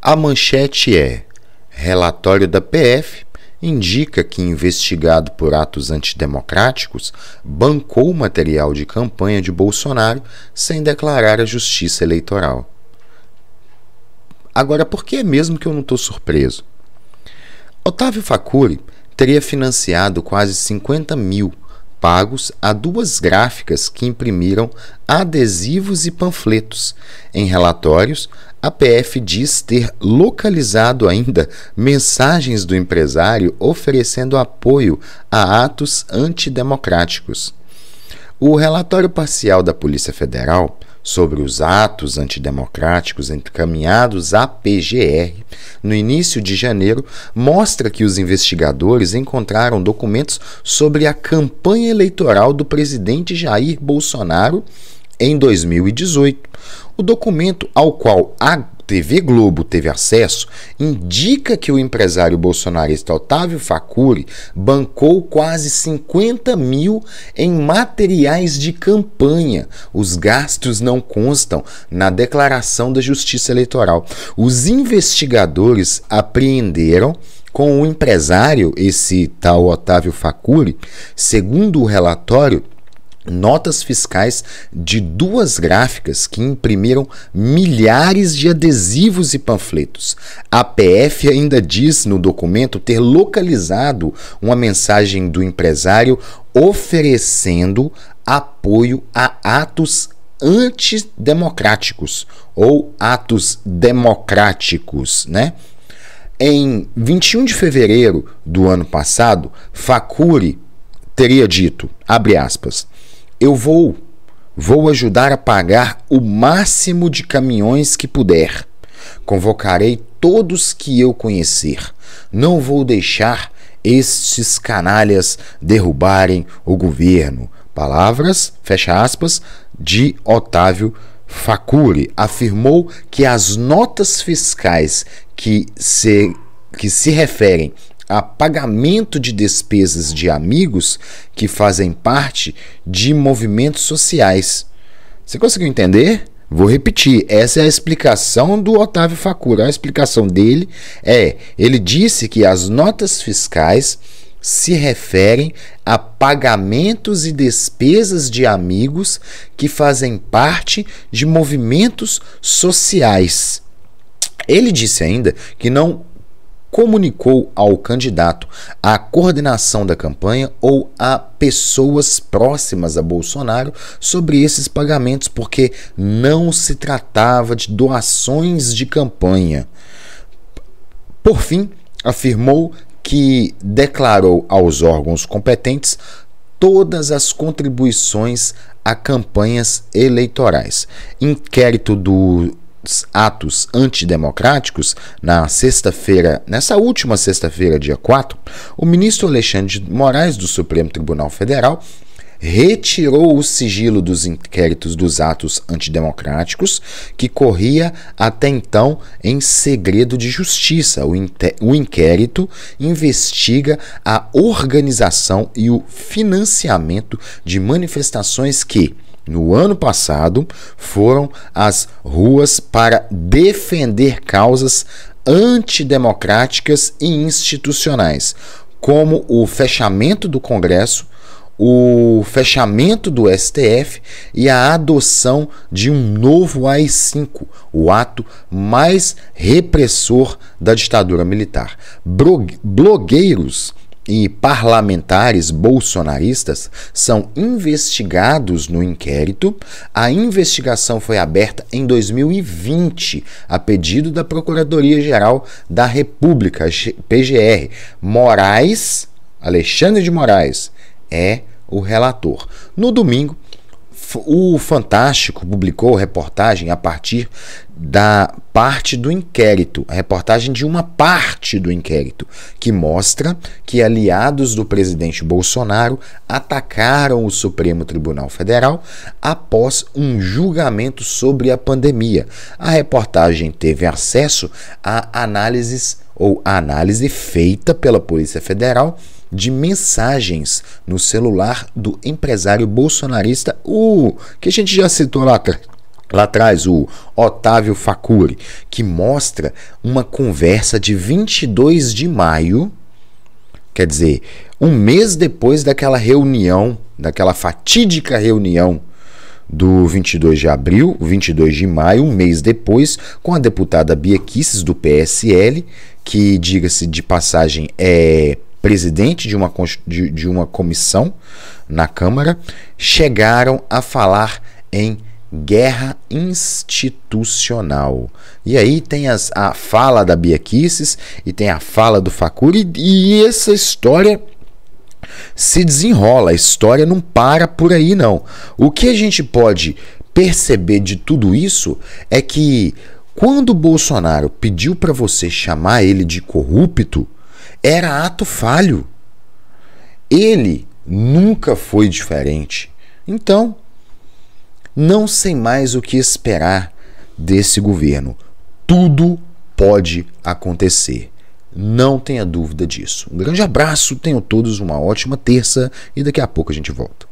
A manchete é: relatório da PF indica que investigado por atos antidemocráticos bancou material de campanha de Bolsonaro sem declarar à Justiça Eleitoral. Agora, por que é mesmo que eu não estou surpreso? Otávio Facuri teria financiado quase 50 mil pagos a duas gráficas que imprimiram adesivos e panfletos. Em relatórios, a PF diz ter localizado ainda mensagens do empresário oferecendo apoio a atos antidemocráticos. O relatório parcial da Polícia Federal sobre os atos antidemocráticos encaminhados à PGR no início de janeiro mostra que os investigadores encontraram documentos sobre a campanha eleitoral do presidente Jair Bolsonaro em 2018. O documento ao qual a TV Globo teve acesso indica que o empresário bolsonarista Otávio Facuri bancou quase 50 mil em materiais de campanha. Os gastos não constam na declaração da Justiça Eleitoral. Os investigadores apreenderam com o empresário, esse tal Otávio Facuri, segundo o relatório notas fiscais de duas gráficas que imprimiram milhares de adesivos e panfletos. A PF ainda diz no documento ter localizado uma mensagem do empresário oferecendo apoio a atos antidemocráticos ou atos democráticos, né? Em 21 de fevereiro do ano passado, Facuri teria dito, abre aspas, eu vou. Vou ajudar a pagar o máximo de caminhões que puder. Convocarei todos que eu conhecer. Não vou deixar estes canalhas derrubarem o governo. Palavras, fecha aspas, de Otávio Facuri afirmou que as notas fiscais que se, que se referem a pagamento de despesas de amigos que fazem parte de movimentos sociais. Você conseguiu entender? Vou repetir, essa é a explicação do Otávio Facura. A explicação dele é: ele disse que as notas fiscais se referem a pagamentos e despesas de amigos que fazem parte de movimentos sociais. Ele disse ainda que não comunicou ao candidato à coordenação da campanha ou a pessoas próximas a Bolsonaro sobre esses pagamentos, porque não se tratava de doações de campanha. Por fim, afirmou que declarou aos órgãos competentes todas as contribuições a campanhas eleitorais. Inquérito do atos antidemocráticos, na sexta-feira, nessa última sexta-feira, dia 4, o ministro Alexandre de Moraes do Supremo Tribunal Federal retirou o sigilo dos inquéritos dos atos antidemocráticos que corria até então em segredo de justiça. O, o inquérito investiga a organização e o financiamento de manifestações que, no ano passado, foram às ruas para defender causas antidemocráticas e institucionais, como o fechamento do Congresso o fechamento do STF e a adoção de um novo AI-5, o ato mais repressor da ditadura militar. Blogueiros e parlamentares bolsonaristas são investigados no inquérito. A investigação foi aberta em 2020, a pedido da Procuradoria-Geral da República, PGR. Moraes, Alexandre de Moraes, é o relator. No domingo, o Fantástico publicou reportagem a partir da parte do inquérito, a reportagem de uma parte do inquérito, que mostra que aliados do presidente Bolsonaro atacaram o Supremo Tribunal Federal após um julgamento sobre a pandemia. A reportagem teve acesso a análises ou a análise feita pela Polícia Federal de mensagens no celular do empresário bolsonarista, o que a gente já citou lá, lá atrás, o Otávio Facuri, que mostra uma conversa de 22 de maio, quer dizer, um mês depois daquela reunião, daquela fatídica reunião do 22 de abril, 22 de maio, um mês depois, com a deputada Bia Kisses, do PSL, que, diga-se de passagem, é presidente de uma, de, de uma comissão na Câmara, chegaram a falar em guerra institucional. E aí tem as, a fala da Bia Kisses e tem a fala do Facuri e, e essa história se desenrola, a história não para por aí não. O que a gente pode perceber de tudo isso é que quando Bolsonaro pediu para você chamar ele de corrupto, era ato falho. Ele nunca foi diferente. Então, não sei mais o que esperar desse governo. Tudo pode acontecer. Não tenha dúvida disso. Um grande abraço, tenham todos uma ótima terça e daqui a pouco a gente volta.